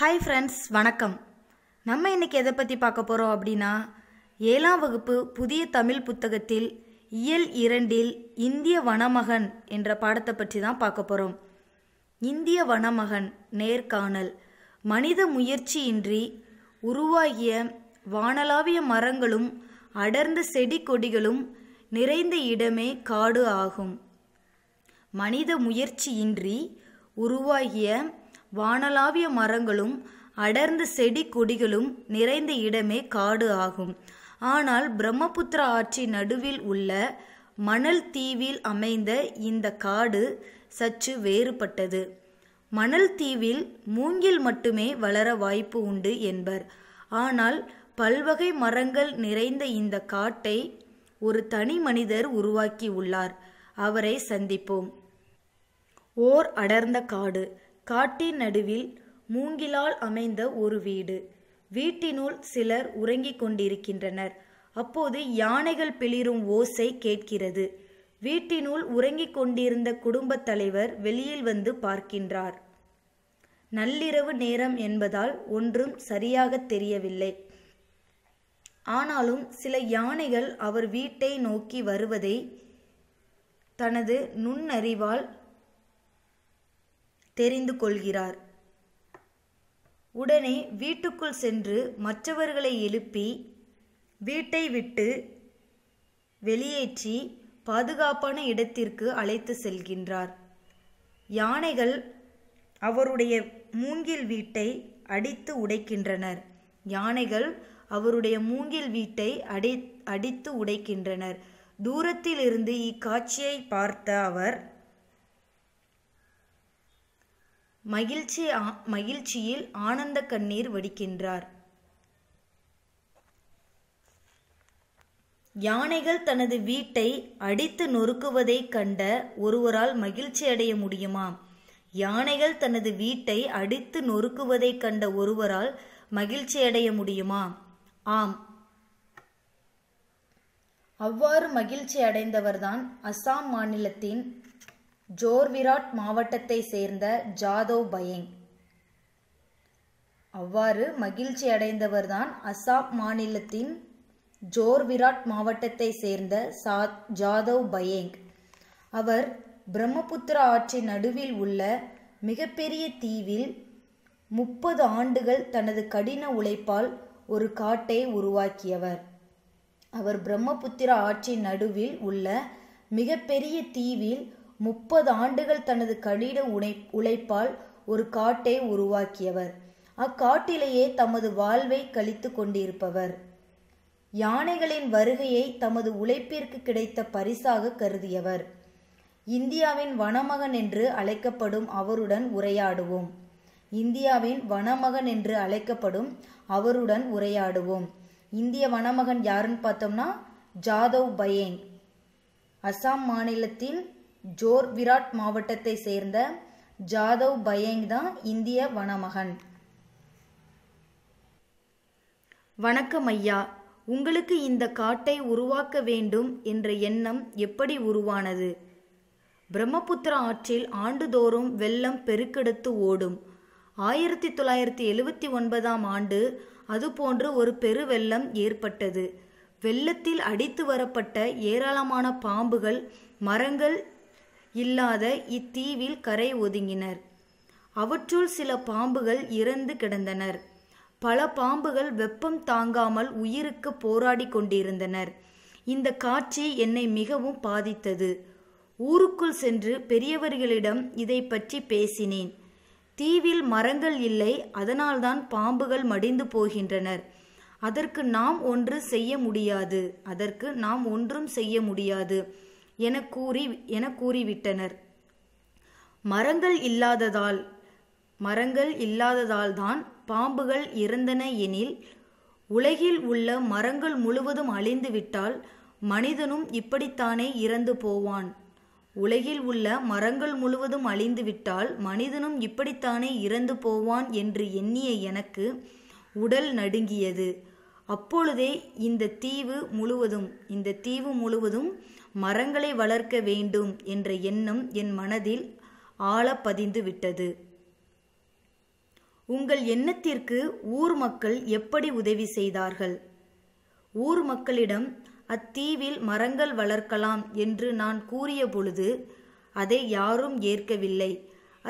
hi friends வணக்கம் நம்ம இன்றைக்கி எதை பற்றி பார்க்க போகிறோம் அப்படின்னா ஏழாம் வகுப்பு புதிய தமிழ் புத்தகத்தில் இயல் இரண்டில் இந்திய வனமகன் என்ற பாடத்தை பற்றி தான் பார்க்க போகிறோம் இந்திய வனமகன் நேர்காணல் மனித முயற்சியின்றி உருவாகிய வானலாவிய மரங்களும் அடர்ந்த செடி கொடிகளும் நிறைந்த இடமே காடு ஆகும் மனித முயற்சியின்றி உருவாகிய வானளாவிய மரங்களும் அடர்ந்த செடி கொடிகளும் நிறைந்த இடமே காடு ஆகும் ஆனால் பிரம்மபுத்திரா ஆட்சி நடுவில் உள்ள மணல் தீவில் அமைந்த இந்த காடு சற்று வேறுபட்டது மணல் தீவில் மூங்கில் மட்டுமே வளர வாய்ப்பு உண்டு என்பர் ஆனால் பல்வகை மரங்கள் நிறைந்த இந்த காட்டை ஒரு தனி மனிதர் உருவாக்கி உள்ளார் அவரை சந்திப்போம் ஓர் அடர்ந்த காடு காட்டின் நடுவில் மூங்கிலால் அமைந்த ஒரு வீடு வீட்டினுள் சிலர் உறங்கிக் கொண்டிருக்கின்றனர் அப்போது யானைகள் பிளிரும் ஓசை கேட்கிறது வீட்டினுள் உறங்கிக் கொண்டிருந்த குடும்பத் தலைவர் வெளியில் வந்து பார்க்கின்றார் நள்ளிரவு நேரம் என்பதால் ஒன்றும் சரியாக தெரியவில்லை ஆனாலும் சில யானைகள் அவர் வீட்டை நோக்கி வருவதை தனது நுண்ணறிவால் தெரிந்து கொள்கிறார் உடனே வீட்டுக்குள் சென்று மற்றவர்களை எழுப்பி வீட்டை விட்டு வெளியேற்றி பாதுகாப்பான இடத்திற்கு அழைத்து செல்கின்றார் யானைகள் அவருடைய மூங்கில் வீட்டை அடித்து உடைக்கின்றனர் யானைகள் அவருடைய மூங்கில் வீட்டை அடி அடித்து உடைக்கின்றனர் தூரத்திலிருந்து இக்காட்சியை பார்த்த அவர் மகிழ்ச்சி மகிழ்ச்சியில் ஆனந்த கண்ணீர் வடிக்கின்றார் யானைகள் தனது வீட்டை அடித்து நொறுக்குவதை கண்ட ஒருவரால் மகிழ்ச்சி அடைய முடியுமா யானைகள் தனது வீட்டை அடித்து நொறுக்குவதை கண்ட ஒருவரால் மகிழ்ச்சி அடைய முடியுமா ஆம் அவ்வாறு மகிழ்ச்சி அடைந்தவர்தான் அசாம் மாநிலத்தின் ஜோர்விராட் மாவட்டத்தை சேர்ந்த ஜாதவ் பயங் அவ்வாறு மகிழ்ச்சி அடைந்தவர்தான் அசாம் மாநிலத்தின் ஜோர்விராட் மாவட்டத்தை சேர்ந்த சா ஜாதவ் பயேங் அவர் பிரம்மபுத்திரா ஆற்றின் நடுவில் உள்ள மிகப்பெரிய தீவில் முப்பது ஆண்டுகள் தனது கடின உழைப்பால் ஒரு காட்டை உருவாக்கியவர் அவர் பிரம்மபுத்திரா ஆற்றின் நடுவில் உள்ள மிகப்பெரிய தீவில் முப்பது ஆண்டுகள் தனது கடின உனை உழைப்பால் ஒரு காட்டை உருவாக்கியவர் அக்காட்டிலேயே தமது வாழ்வை கழித்து கொண்டிருப்பவர் யானைகளின் வருகையை தமது உழைப்பிற்கு கிடைத்த பரிசாக கருதியவர் இந்தியாவின் வனமகன் என்று அழைக்கப்படும் அவருடன் உரையாடுவோம் இந்தியாவின் வனமகன் என்று அழைக்கப்படும் அவருடன் உரையாடுவோம் இந்திய வனமகன் யாருன்னு பார்த்தோம்னா ஜாதவ் பயேங் அசாம் மாநிலத்தின் ஜோர் விராட் மாவட்டத்தை சேர்ந்த ஜாதவ் பயங் தான் இந்திய வனமகன் வணக்கம் ஐயா உங்களுக்கு இந்த காட்டை உருவாக்க வேண்டும் என்ற எண்ணம் எப்படி உருவானது பிரம்மபுத்திரா ஆற்றில் ஆண்டுதோறும் வெள்ளம் பெருக்கெடுத்து ஓடும் ஆயிரத்தி தொள்ளாயிரத்தி எழுவத்தி ஒன்பதாம் ஆண்டு அதுபோன்று ஒரு பெருவெள்ளம் ஏற்பட்டது வெள்ளத்தில் அடித்து வரப்பட்ட ஏராளமான பாம்புகள் மரங்கள் இல்லாத இத்தீவில் கரை ஒதுங்கினர் அவற்றுள் சில பாம்புகள் இறந்து கிடந்தனர் பல பாம்புகள் வெப்பம் தாங்காமல் உயிருக்கு போராடி கொண்டிருந்தனர் இந்த காட்சி என்னை மிகவும் பாதித்தது ஊருக்குள் சென்று பெரியவர்களிடம் இதை பற்றி பேசினேன் தீவில் மரங்கள் இல்லை அதனால்தான் பாம்புகள் மடிந்து போகின்றனர் அதற்கு நாம் ஒன்று செய்ய முடியாது அதற்கு நாம் ஒன்றும் செய்ய முடியாது என கூறி என கூறிவிட்டனர் மரங்கள் இல்லாததால் மரங்கள் இல்லாததால் தான் பாம்புகள் இறந்தன எனில் உலகில் உள்ள மரங்கள் முழுவதும் அழிந்துவிட்டால் மனிதனும் இப்படித்தானே இறந்து போவான் உலகில் உள்ள மரங்கள் முழுவதும் அழிந்துவிட்டால் மனிதனும் இப்படித்தானே இறந்து போவான் என்று எண்ணிய எனக்கு உடல் நடுங்கியது அப்பொழுதே இந்த தீவு முழுவதும் இந்த தீவு முழுவதும் மரங்களை வளர்க்க வேண்டும் என்ற எண்ணம் என் மனதில் ஆழ பதிந்து விட்டது உங்கள் எண்ணத்திற்கு ஊர் மக்கள் எப்படி உதவி செய்தார்கள் ஊர் மக்களிடம் அத்தீவில் மரங்கள் வளர்க்கலாம் என்று நான் கூறிய பொழுது அதை யாரும் ஏற்கவில்லை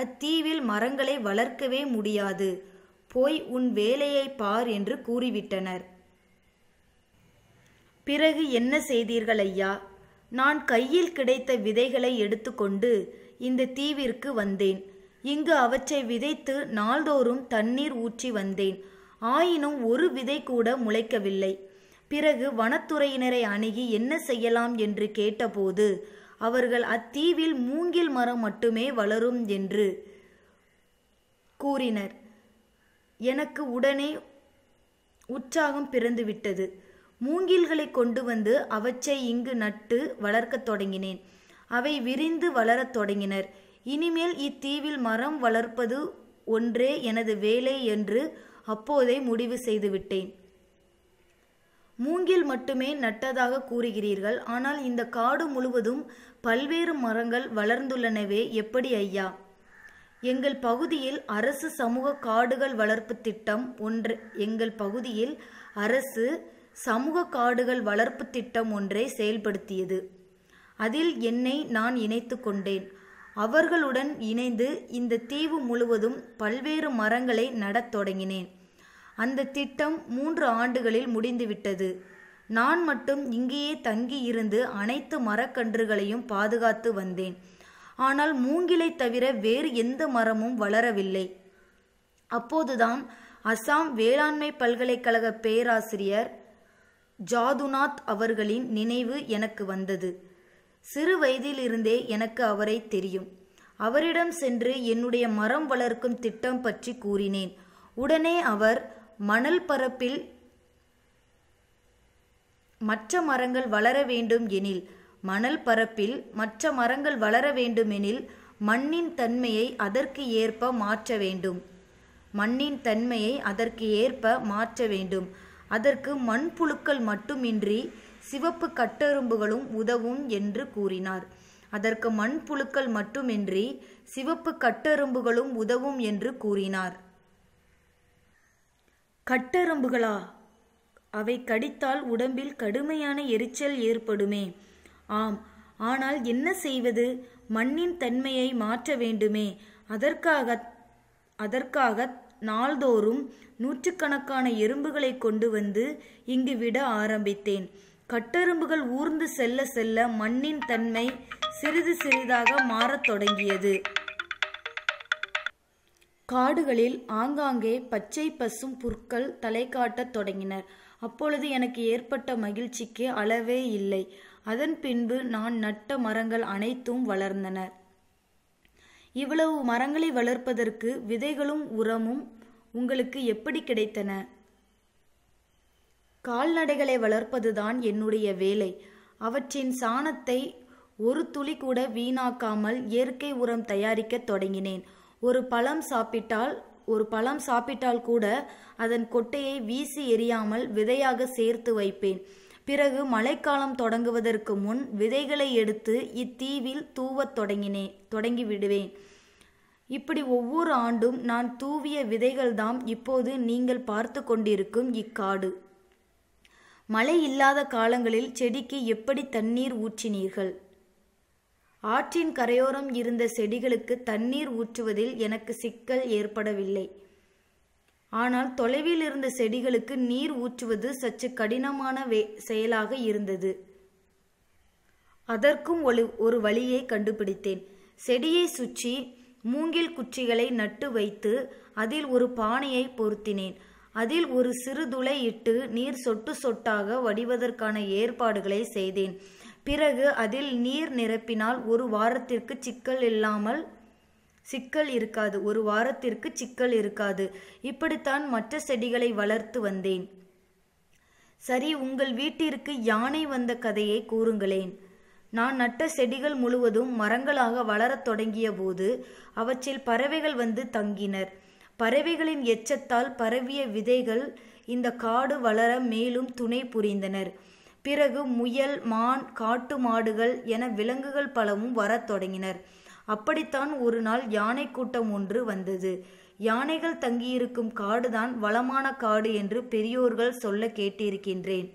அத்தீவில் மரங்களை வளர்க்கவே முடியாது போய் உன் வேலையை பார் என்று கூறிவிட்டனர் பிறகு என்ன செய்தீர்கள் ஐயா நான் கையில் கிடைத்த விதைகளை எடுத்துக்கொண்டு இந்த தீவிற்கு வந்தேன் இங்கு அவற்றை விதைத்து நாள்தோறும் தண்ணீர் ஊற்றி வந்தேன் ஆயினும் ஒரு விதை கூட முளைக்கவில்லை பிறகு வனத்துறையினரை அணுகி என்ன செய்யலாம் என்று கேட்டபோது அவர்கள் அத்தீவில் மூங்கில் மரம் மட்டுமே வளரும் என்று கூறினர் எனக்கு உடனே உற்சாகம் பிறந்துவிட்டது மூங்கில்களை கொண்டு வந்து அவற்றை இங்கு நட்டு வளர்க்கத் தொடங்கினேன் அவை விரிந்து வளரத் தொடங்கினர் இனிமேல் இத்தீவில் மரம் வளர்ப்பது ஒன்றே எனது வேலை என்று அப்போதே முடிவு செய்துவிட்டேன் மூங்கில் மட்டுமே நட்டதாக கூறுகிறீர்கள் ஆனால் இந்த காடு முழுவதும் பல்வேறு மரங்கள் வளர்ந்துள்ளனவே எப்படி ஐயா எங்கள் பகுதியில் அரசு சமூக காடுகள் வளர்ப்பு திட்டம் ஒன்று எங்கள் பகுதியில் அரசு சமூக காடுகள் வளர்ப்பு திட்டம் ஒன்றை செயல்படுத்தியது அதில் என்னை நான் இணைத்து கொண்டேன் அவர்களுடன் இணைந்து இந்த தீவு முழுவதும் பல்வேறு மரங்களை நடத் தொடங்கினேன் அந்த திட்டம் மூன்று ஆண்டுகளில் முடிந்துவிட்டது நான் மட்டும் இங்கேயே தங்கியிருந்து அனைத்து மரக்கன்றுகளையும் பாதுகாத்து வந்தேன் ஆனால் மூங்கிலை தவிர வேறு எந்த மரமும் வளரவில்லை அப்போதுதான் அசாம் வேளாண்மை பல்கலைக்கழக பேராசிரியர் ஜாதுநாத் அவர்களின் நினைவு எனக்கு வந்தது சிறு வயதிலிருந்தே எனக்கு அவரை தெரியும் அவரிடம் சென்று என்னுடைய மரம் வளர்க்கும் திட்டம் பற்றி கூறினேன் உடனே அவர் மணல் பரப்பில் மற்ற மரங்கள் வளர வேண்டும் எனில் மணல் பரப்பில் மற்ற மரங்கள் வளர வேண்டுமெனில் மண்ணின் தன்மையை அதற்கு ஏற்ப மாற்ற வேண்டும் மண்ணின் தன்மையை அதற்கு ஏற்ப மாற்ற வேண்டும் அதற்கு மண்புழுக்கள் மட்டுமின்றி சிவப்பு கட்டெரும்புகளும் உதவும் என்று கூறினார் அதற்கு மண்புழுக்கள் மட்டுமின்றி சிவப்பு கட்டெரும்புகளும் உதவும் என்று கூறினார் கட்டெரும்புகளா அவை கடித்தால் உடம்பில் கடுமையான எரிச்சல் ஏற்படுமே ஆம் ஆனால் என்ன செய்வது மண்ணின் தன்மையை மாற்ற வேண்டுமே அதற்காக அதற்காக நாள்தோறும் நூற்றுக்கணக்கான எறும்புகளை கொண்டு வந்து இங்கு விட ஆரம்பித்தேன் கட்டெரும்புகள் ஊர்ந்து செல்ல செல்ல மண்ணின் தன்மை சிறிது சிறிதாக மாறத் தொடங்கியது காடுகளில் ஆங்காங்கே பச்சை பசும் புற்கள் தலை காட்டத் தொடங்கினர் அப்பொழுது எனக்கு ஏற்பட்ட மகிழ்ச்சிக்கு அளவே இல்லை அதன் பின்பு நான் நட்ட மரங்கள் அனைத்தும் வளர்ந்தனர் இவ்வளவு மரங்களை வளர்ப்பதற்கு விதைகளும் உரமும் உங்களுக்கு எப்படி கிடைத்தன கால்நடைகளை வளர்ப்பதுதான் என்னுடைய வேலை அவற்றின் சாணத்தை ஒரு துளி கூட வீணாக்காமல் இயற்கை உரம் தயாரிக்க தொடங்கினேன் ஒரு பழம் சாப்பிட்டால் ஒரு பழம் சாப்பிட்டால் கூட அதன் கொட்டையை வீசி எறியாமல் விதையாக சேர்த்து வைப்பேன் பிறகு மழைக்காலம் தொடங்குவதற்கு முன் விதைகளை எடுத்து இத்தீவில் தூவத் தொடங்கினே தொடங்கிவிடுவேன் இப்படி ஒவ்வொரு ஆண்டும் நான் தூவிய விதைகள்தாம் இப்போது நீங்கள் பார்த்து கொண்டிருக்கும் இக்காடு மழை இல்லாத காலங்களில் செடிக்கு எப்படி தண்ணீர் ஊற்றினீர்கள் ஆற்றின் கரையோரம் இருந்த செடிகளுக்கு தண்ணீர் ஊற்றுவதில் எனக்கு சிக்கல் ஏற்படவில்லை ஆனால் தொலைவில் இருந்த செடிகளுக்கு நீர் ஊற்றுவது சற்று கடினமான வே செயலாக இருந்தது அதற்கும் ஒளி ஒரு வழியை கண்டுபிடித்தேன் செடியை சுற்றி மூங்கில் குச்சிகளை நட்டு வைத்து அதில் ஒரு பானையை பொருத்தினேன் அதில் ஒரு சிறு துளை இட்டு நீர் சொட்டு சொட்டாக வடிவதற்கான ஏற்பாடுகளை செய்தேன் பிறகு அதில் நீர் நிரப்பினால் ஒரு வாரத்திற்கு சிக்கல் இல்லாமல் சிக்கல் இருக்காது ஒரு வாரத்திற்கு சிக்கல் இருக்காது இப்படித்தான் மற்ற செடிகளை வளர்த்து வந்தேன் சரி உங்கள் வீட்டிற்கு யானை வந்த கதையை கூறுங்களேன் நான் நட்ட செடிகள் முழுவதும் மரங்களாக வளரத் தொடங்கிய போது அவற்றில் பறவைகள் வந்து தங்கினர் பறவைகளின் எச்சத்தால் பரவிய விதைகள் இந்த காடு வளர மேலும் துணை புரிந்தனர் பிறகு முயல் மான் காட்டு மாடுகள் என விலங்குகள் பலவும் வரத் தொடங்கினர் அப்படித்தான் ஒரு நாள் யானை கூட்டம் ஒன்று வந்தது யானைகள் தங்கியிருக்கும் காடுதான் வளமான காடு என்று பெரியோர்கள் சொல்ல கேட்டிருக்கின்றேன்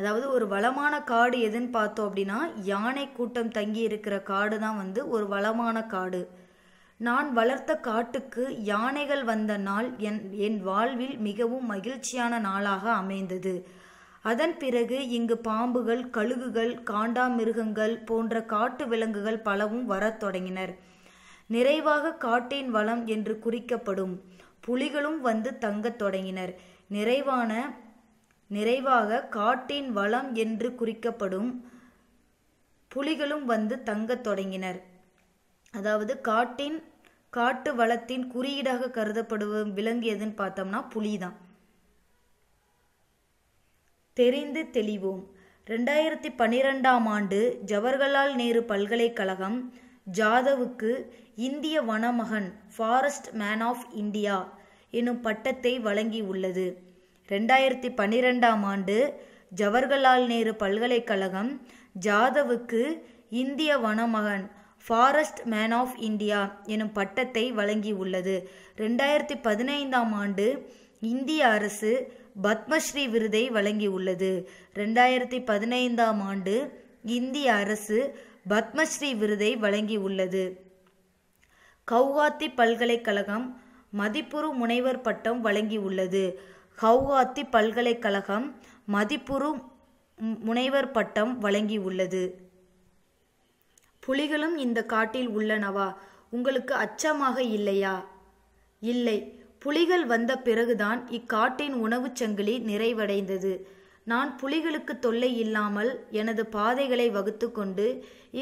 அதாவது ஒரு வளமான காடு எதுன்னு பார்த்தோம் அப்படின்னா யானை கூட்டம் தங்கி இருக்கிற காடு தான் வந்து ஒரு வளமான காடு நான் வளர்த்த காட்டுக்கு யானைகள் வந்த நாள் என் என் வாழ்வில் மிகவும் மகிழ்ச்சியான நாளாக அமைந்தது அதன் பிறகு இங்கு பாம்புகள் கழுகுகள் காண்டாமிருகங்கள் போன்ற காட்டு விலங்குகள் பலவும் வரத் தொடங்கினர் நிறைவாக காட்டின் வளம் என்று குறிக்கப்படும் புலிகளும் வந்து தங்கத் தொடங்கினர் நிறைவான நிறைவாக காட்டின் வளம் என்று குறிக்கப்படும் புலிகளும் வந்து தங்கத் தொடங்கினர் அதாவது காட்டின் காட்டு வளத்தின் குறியீடாக கருதப்படுவ விலங்கு எதுன்னு பார்த்தோம்னா புலி தான் தெரிந்து தெளிவோம் ரெண்டாயிரத்தி பன்னிரெண்டாம் ஆண்டு ஜவஹர்லால் நேரு பல்கலைக்கழகம் ஜாதவுக்கு இந்திய வனமகன் ஃபாரஸ்ட் மேன் ஆஃப் இந்தியா எனும் பட்டத்தை வழங்கியுள்ளது ரெண்டாயிரத்தி பன்னிரெண்டாம் ஆண்டு ஜவஹர்லால் நேரு பல்கலைக்கழகம் ஜாதவுக்கு இந்திய வனமகன் ஃபாரஸ்ட் மேன் ஆஃப் இந்தியா எனும் பட்டத்தை வழங்கியுள்ளது ரெண்டாயிரத்தி பதினைந்தாம் ஆண்டு இந்திய அரசு பத்மஸ்ரீ விருதை வழங்கியுள்ளது ரெண்டாயிரத்தி பதினைந்தாம் ஆண்டு இந்திய அரசு பத்மஸ்ரீ விருதை வழங்கியுள்ளது கவுகாத்தி பல்கலைக்கழகம் மதிப்புறு முனைவர் பட்டம் வழங்கியுள்ளது கவுகாத்தி பல்கலைக்கழகம் மதிப்புறு முனைவர் பட்டம் வழங்கியுள்ளது புலிகளும் இந்த காட்டில் உள்ளனவா உங்களுக்கு அச்சமாக இல்லையா இல்லை புலிகள் வந்த பிறகுதான் இக்காட்டின் உணவுச் சங்கிலி நிறைவடைந்தது நான் புலிகளுக்கு தொல்லை இல்லாமல் எனது பாதைகளை வகுத்து கொண்டு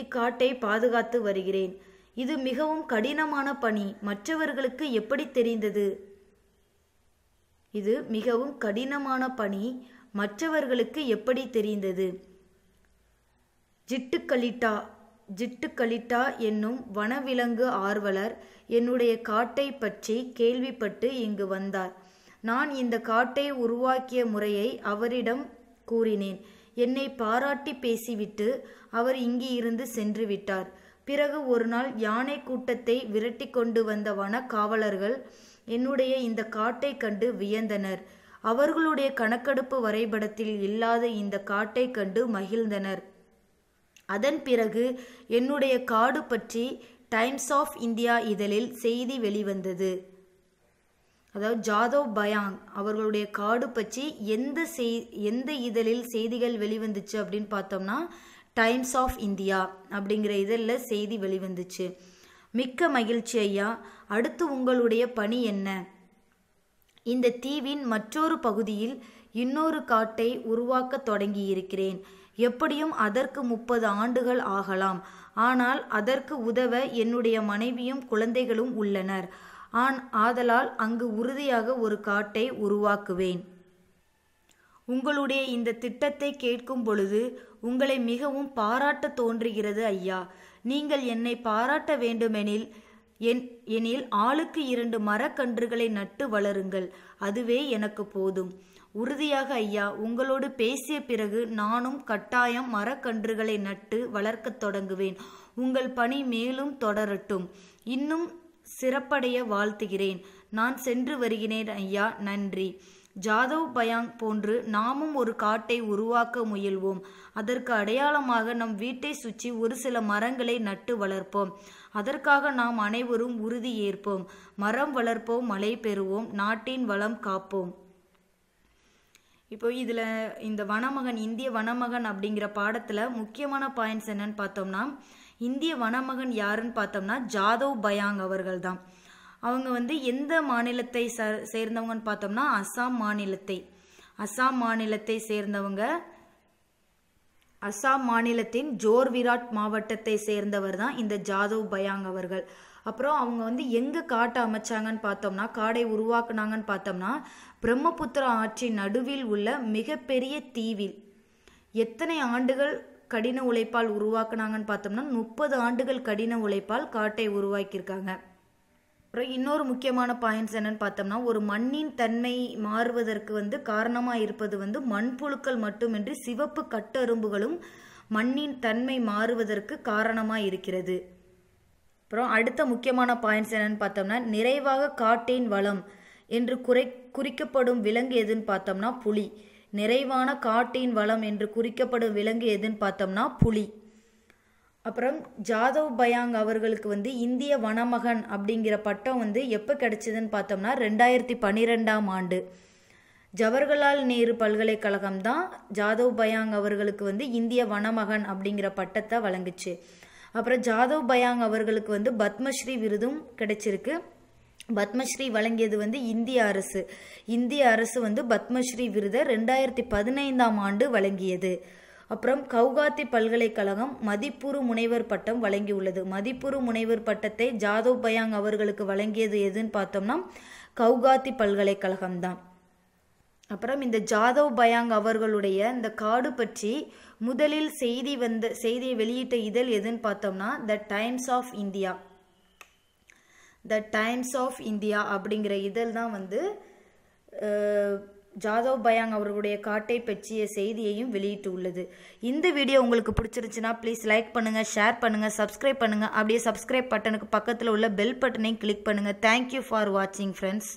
இக்காட்டை பாதுகாத்து வருகிறேன் இது மிகவும் கடினமான பணி மற்றவர்களுக்கு எப்படி தெரிந்தது இது மிகவும் கடினமான பணி மற்றவர்களுக்கு எப்படி தெரிந்தது ஜிட்டுக்கலிட்டா ஜிட்டுக்கலிட்டா என்னும் வனவிலங்கு ஆர்வலர் என்னுடைய காட்டை பற்றி கேள்விப்பட்டு இங்கு வந்தார் நான் இந்த காட்டை உருவாக்கிய முறையை அவரிடம் கூறினேன் என்னை பாராட்டி பேசிவிட்டு அவர் இங்கு இருந்து சென்று விட்டார் பிறகு ஒரு நாள் யானை கூட்டத்தை விரட்டி கொண்டு வந்த வன காவலர்கள் என்னுடைய இந்த காட்டை கண்டு வியந்தனர் அவர்களுடைய கணக்கெடுப்பு வரைபடத்தில் இல்லாத இந்த காட்டை கண்டு மகிழ்ந்தனர் அதன் பிறகு என்னுடைய காடு பற்றி டைம்ஸ் ஆஃப் இந்தியா இதழில் செய்தி வெளிவந்தது அதாவது ஜாதவ் பயாங் அவர்களுடைய காடு பற்றி எந்த செய் எந்த இதழில் செய்திகள் வெளிவந்துச்சு அப்படின்னு பார்த்தோம்னா டைம்ஸ் ஆஃப் இந்தியா அப்படிங்கிற இதழில் செய்தி வெளிவந்துச்சு மிக்க மகிழ்ச்சி ஐயா அடுத்து உங்களுடைய பணி என்ன இந்த தீவின் மற்றொரு பகுதியில் இன்னொரு காட்டை உருவாக்க தொடங்கியிருக்கிறேன் எப்படியும் அதற்கு முப்பது ஆண்டுகள் ஆகலாம் ஆனால் அதற்கு உதவ என்னுடைய மனைவியும் குழந்தைகளும் உள்ளனர் ஆன் ஆதலால் அங்கு உறுதியாக ஒரு காட்டை உருவாக்குவேன் உங்களுடைய இந்த திட்டத்தை கேட்கும் பொழுது உங்களை மிகவும் பாராட்ட தோன்றுகிறது ஐயா நீங்கள் என்னை பாராட்ட வேண்டுமெனில் என் எனில் ஆளுக்கு இரண்டு மரக்கன்றுகளை நட்டு வளருங்கள் அதுவே எனக்கு போதும் உறுதியாக ஐயா உங்களோடு பேசிய பிறகு நானும் கட்டாயம் மரக்கன்றுகளை நட்டு வளர்க்கத் தொடங்குவேன் உங்கள் பணி மேலும் தொடரட்டும் இன்னும் சிறப்படைய வாழ்த்துகிறேன் நான் சென்று வருகிறேன் ஐயா நன்றி ஜாதவ் பயாங் போன்று நாமும் ஒரு காட்டை உருவாக்க முயல்வோம் அதற்கு அடையாளமாக நம் வீட்டை சுற்றி ஒரு சில மரங்களை நட்டு வளர்ப்போம் அதற்காக நாம் அனைவரும் உறுதி ஏற்போம் மரம் வளர்ப்போம் மழை பெறுவோம் நாட்டின் வளம் காப்போம் இப்போ இதில் இந்த வனமகன் இந்திய வனமகன் அப்படிங்கிற பாடத்தில் முக்கியமான பாயிண்ட்ஸ் என்னன்னு பார்த்தோம்னா இந்திய வனமகன் யாருன்னு பார்த்தோம்னா ஜாதவ் பயாங் அவர்கள் தான் அவங்க வந்து எந்த மாநிலத்தை சேர்ந்தவங்கன்னு பார்த்தோம்னா அஸ்ஸாம் மாநிலத்தை அஸ்ஸாம் மாநிலத்தை சேர்ந்தவங்க அஸ்ஸாம் மாநிலத்தின் ஜோர் விராட் மாவட்டத்தை சேர்ந்தவர் தான் இந்த ஜாதவ் பயாங் அவர்கள் அப்புறம் அவங்க வந்து எங்கே காட்டை அமைச்சாங்கன்னு பார்த்தோம்னா காடை உருவாக்குனாங்கன்னு பார்த்தோம்னா பிரம்மபுத்திரா ஆற்றின் நடுவில் உள்ள மிகப்பெரிய தீவில் எத்தனை ஆண்டுகள் கடின உழைப்பால் உருவாக்குனாங்கன்னு பார்த்தோம்னா முப்பது ஆண்டுகள் கடின உழைப்பால் காட்டை உருவாக்கியிருக்காங்க அப்புறம் இன்னொரு முக்கியமான பாயிண்ட்ஸ் என்னன்னு பார்த்தோம்னா ஒரு மண்ணின் தன்மை மாறுவதற்கு வந்து காரணமாக இருப்பது வந்து மண்புழுக்கள் மட்டுமின்றி சிவப்பு கட்டரும்புகளும் மண்ணின் தன்மை மாறுவதற்கு காரணமாக இருக்கிறது அப்புறம் அடுத்த முக்கியமான பாயிண்ட்ஸ் என்னன்னு பார்த்தோம்னா நிறைவாக காட்டின் வளம் என்று குறை குறிக்கப்படும் விலங்கு எதுன்னு பார்த்தோம்னா புலி நிறைவான காட்டின் வளம் என்று குறிக்கப்படும் விலங்கு எதுன்னு பார்த்தோம்னா புலி அப்புறம் ஜாதவ் பயாங் அவர்களுக்கு வந்து இந்திய வனமகன் அப்படிங்கிற பட்டம் வந்து எப்போ கிடைச்சதுன்னு பார்த்தோம்னா ரெண்டாயிரத்தி பன்னிரெண்டாம் ஆண்டு ஜவஹர்லால் நேரு பல்கலைக்கழகம் தான் ஜாதவ் பயாங் அவர்களுக்கு வந்து இந்திய வனமகன் அப்படிங்கிற பட்டத்தை வழங்குச்சு அப்புறம் ஜாதவ் பயாங் அவர்களுக்கு வந்து பத்மஸ்ரீ விருதும் கிடைச்சிருக்கு பத்மஸ்ரீ வழங்கியது வந்து இந்திய அரசு இந்திய அரசு வந்து பத்மஸ்ரீ விருதை ரெண்டாயிரத்தி பதினைந்தாம் ஆண்டு வழங்கியது அப்புறம் கவுகாத்தி பல்கலைக்கழகம் மதிப்புறு முனைவர் பட்டம் வழங்கியுள்ளது மதிப்புறு முனைவர் பட்டத்தை ஜாதவ் பயாங் அவர்களுக்கு வழங்கியது எதுன்னு பார்த்தோம்னா கவுகாத்தி பல்கலைக்கழகம் தான் அப்புறம் இந்த ஜாதவ் பயாங் அவர்களுடைய இந்த காடு பற்றி முதலில் செய்தி வந்த செய்தியை வெளியிட்ட இதழ் எதுன்னு பார்த்தோம்னா the Times of India the Times of India அப்படிங்கிற இதழ் தான் வந்து ஜாதவ் பயாங் அவர்களுடைய காட்டை பற்றிய செய்தியையும் வெளியிட்டு உள்ளது இந்த வீடியோ உங்களுக்கு பிடிச்சிருச்சுன்னா ப்ளீஸ் லைக் பண்ணுங்கள் ஷேர் பண்ணுங்கள் சப்ஸ்கிரைப் பண்ணுங்கள் அப்படியே சப்ஸ்கிரைப் பட்டனுக்கு பக்கத்தில் உள்ள பெல் பட்டனையும் கிளிக் பண்ணுங்கள் தேங்க்யூ ஃபார் வாட்சிங் ஃப்ரெண்ட்ஸ்